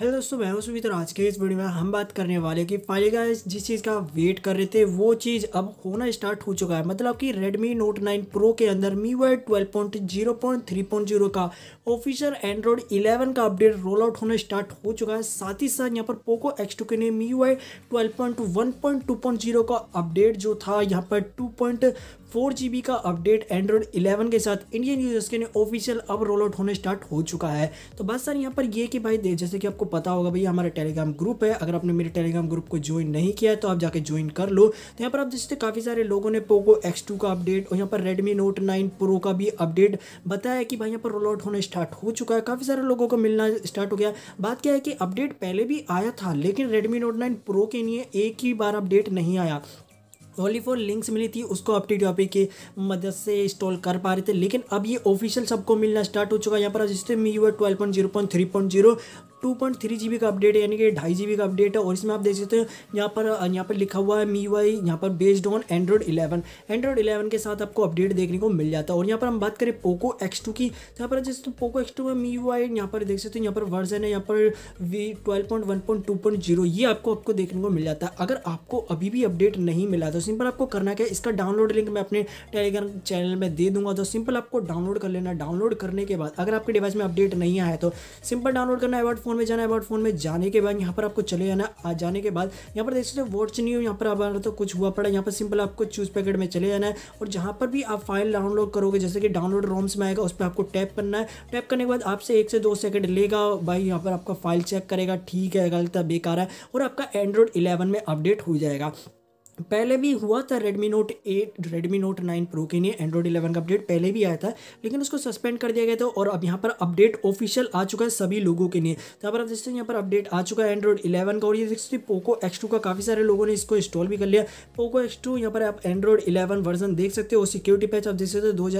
hello दोस्तों मैं हूं सुमित्र आज के इस वीडियो में हम बात करने वाले कि फाइनली गाइस जिस चीज़ का वेट कर रहे थे वो चीज़ अब होना स्टार्ट हो चुका है मतलब कि Redmi Note 9 Pro के अंदर MIUI 12.0.3.0 का ऑफिशियल एंड्रॉयड 11 का अपडेट रोल आउट होना स्टार्ट हो चुका है साथ ही साथ यहाँ पर पोको एक्स के लिए MIUI 12.1.2.0 का अपडेट जो था यहाँ पर टू फोर जी का अपडेट एंड्रॉयड 11 के साथ इंडियन यूजर्स के लिए ऑफिशियल अब रोल आउट होने स्टार्ट हो चुका है तो बस सर यहाँ पर ये कि भाई जैसे कि आपको पता होगा भैया हमारा टेलीग्राम ग्रुप है अगर आपने मेरे टेलीग्राम ग्रुप को ज्वाइन नहीं किया है तो आप जाके ज्वाइन कर लो तो यहाँ पर आप जैसे काफ़ी सारे लोगों ने पोको एक्स का अपडेट और यहाँ पर रेडमी नोट नाइन प्रो का भी अपडेट बताया कि भाई यहाँ पर रोल आउट होने स्टार्ट हो चुका है काफ़ी सारे लोगों को मिलना स्टार्ट हो गया बात क्या है कि अपडेट पहले भी आया था लेकिन रेडमी नोट नाइन प्रो के लिए एक ही बार अपडेट नहीं आया ओनली फॉर लिंक्स मिली थी उसको अपटी टॉपिक की मदद से इंस्टॉल कर पा रहे थे लेकिन अब ये ऑफिशियल सबको मिलना स्टार्ट हो चुका है यहाँ पर जिससे Mi U twelve point zero point three point zero two point three G B का अपडेट है यानी कि ढाई जी बी का अपडेट है और इसमें आप देख सकते हो यहाँ पर यहाँ पर लिखा हुआ है मी वाई यहाँ पर based on android eleven android eleven के साथ आपको अपडेट देखने को मिल जाता है और यहाँ पर हम बात करें पोको एक्स टू की तो यहाँ पर जैसे पोको एक्स टू में मी वाई यहाँ पर देख सकते हो यहाँ पर वर्जन है यहाँ पर V twelve point one point two point zero ये आपको आपको देखने को मिल जाता है अगर आपको अभी भी अपडेट नहीं मिला तो सिंपल आपको करना क्या इसका डाउनलोड लिंक मैं अपने टेलीग्राम चैनल में दे दूंगा तो सिंपल आपको डाउनलोड कर लेना डाउनलोड करने के बाद अगर आपके डिवाइस में अपडेट नहीं आया तो सिंपल डाउनलोड करना है फोन में जाना है अबाउट फोन में जाने के बाद यहाँ पर आपको चले जाना आ जाने के बाद यहाँ पर देख सकते हो वॉच न्यू यहाँ पर आप तो मतलब कुछ हुआ पड़ा यहाँ पर सिंपल आपको चूज पैकेट में चले जाना है और जहाँ पर भी आप फाइल डाउनलोड करोगे जैसे कि डाउनलोड रोम्स में आएगा उस पर आपको टैप करना है टैप करने के बाद आपसे एक से दो सेकेंड लेगा भाई यहाँ पर आपका फाइल चेक करेगा ठीक है गलत है बेकार है और आपका एंड्रॉयड इलेवन में अपडेट हो जाएगा पहले भी हुआ था Redmi Note 8, Redmi Note 9 Pro के लिए Android 11 का अपडेट पहले भी आया था लेकिन उसको सस्पेंड कर दिया गया था और अब यहाँ पर अपडेट ऑफिशियल आ चुका है सभी लोगों के लिए तो यहाँ पर आप देखते हैं यहाँ पर अपडेट आ चुका है Android 11 का और ये देख सकते पोको एक्स का काफ़ी सारे लोगों ने इसको इंस्टॉल भी कर लिया पोको एक्स टू यहाँ पर आप एंड्रॉइड इलेवन वर्जन देख सकते हो सिक्योरिटी पैच आप देख सकते हो दो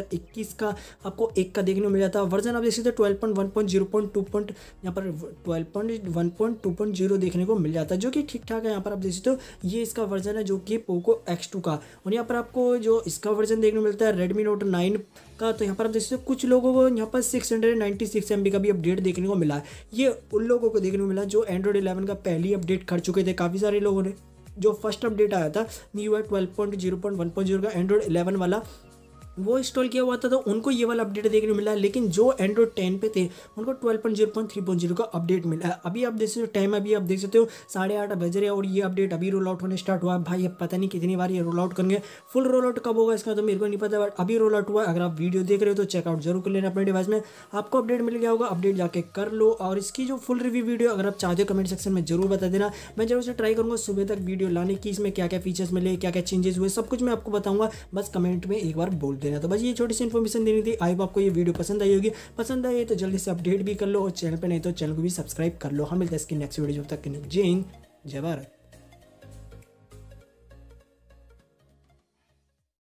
का आपको एक का देखने को मिल जाता है वर्जन आप देख सकते हो twelve point one point zero point two point यहाँ पर twelve point one point two point zero देखने को मिल जाता है जो कि ठीक ठाक है यहाँ पर आप देख सकते हो ये इसका वर्जन है जो कि पोको एक्स टू का और यहाँ पर आपको जो इसका वर्जन देखने को मिलता है रेडमी नोट नाइन का तो यहाँ पर आप देख सकते हो कुछ लोगों को यहाँ पर six hundred ninety six M B का भी अपडेट देखने को मिला है ये उन लोगों को देखने को मिला जो एंड्रॉयड इलेवन का पहली अपडेट कर चुके थे काफ़ी सारे लोगों ने जो फर्स्ट अपडेट आया था न्यू है twelve point zero point one point zero का एंड्रॉयड इलेवन वाला वो इंस्टॉल किया हुआ था तो उनको ये वाला अपडेट देखने मिला लेकिन जो एंड्रॉइड टेन पे थे उनको twelve point zero point three point zero का अपडेट मिला है अभी आप देख सकते हो टाइम अभी आप देख सकते हो साढ़े आठ बज रहे हैं और ये अपडेट अभी रोल आउट होने स्टार्ट हुआ भाई अब पता नहीं कितनी बार ये रोल आउट करेंगे फुल रोल आउट कब होगा इसका तो मेरे को नहीं पता बट अभी रोल आउट हुआ अगर आप वीडियो देख रहे हो तो चेकआउट जरूर कर लेना अपने डिवाइस में आपको अपडेट मिल गया होगा अपडेट जाके कर लो और इसकी जो फुल रिव्यू वीडियो अगर आप चाहते हो कमेंट सेक्शन में जरूर बता देना मैं जरूर से ट्राई करूँगा सुबह तक वीडियो लाने की इसमें क्या क्या फीचर्स मिले क्या क्या चेंजेस हुए सब कुछ मैं आपको बताऊँगा बस कमेंट में एक बार बोल देना तो बस ये छोटी सी इन्फॉर्मेशन देनी थी आई आपको ये वीडियो पसंद आई होगी पसंद आई तो जल्दी से अपडेट भी कर लो और चैनल पर नहीं तो चैनल को भी सब्सक्राइब कर लो हम मिलते हैं इसकी नेक्स्ट वीडियो जब तक जय हिंद जय भारत